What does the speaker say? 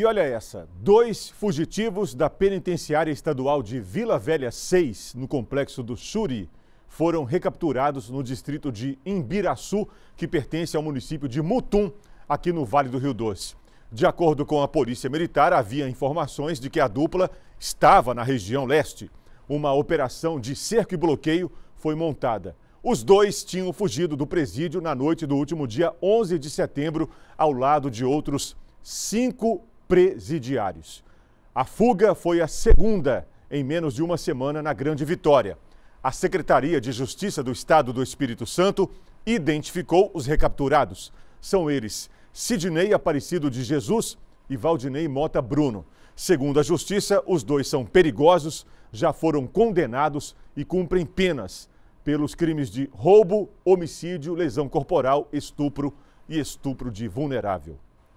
E olha essa: dois fugitivos da penitenciária estadual de Vila Velha 6, no complexo do Suri, foram recapturados no distrito de Imbiraçu, que pertence ao município de Mutum, aqui no Vale do Rio Doce. De acordo com a Polícia Militar, havia informações de que a dupla estava na região leste. Uma operação de cerco e bloqueio foi montada. Os dois tinham fugido do presídio na noite do último dia 11 de setembro, ao lado de outros cinco presidiários. A fuga foi a segunda em menos de uma semana na Grande Vitória. A Secretaria de Justiça do Estado do Espírito Santo identificou os recapturados. São eles Sidney Aparecido de Jesus e Valdinei Mota Bruno. Segundo a Justiça, os dois são perigosos, já foram condenados e cumprem penas pelos crimes de roubo, homicídio, lesão corporal, estupro e estupro de vulnerável.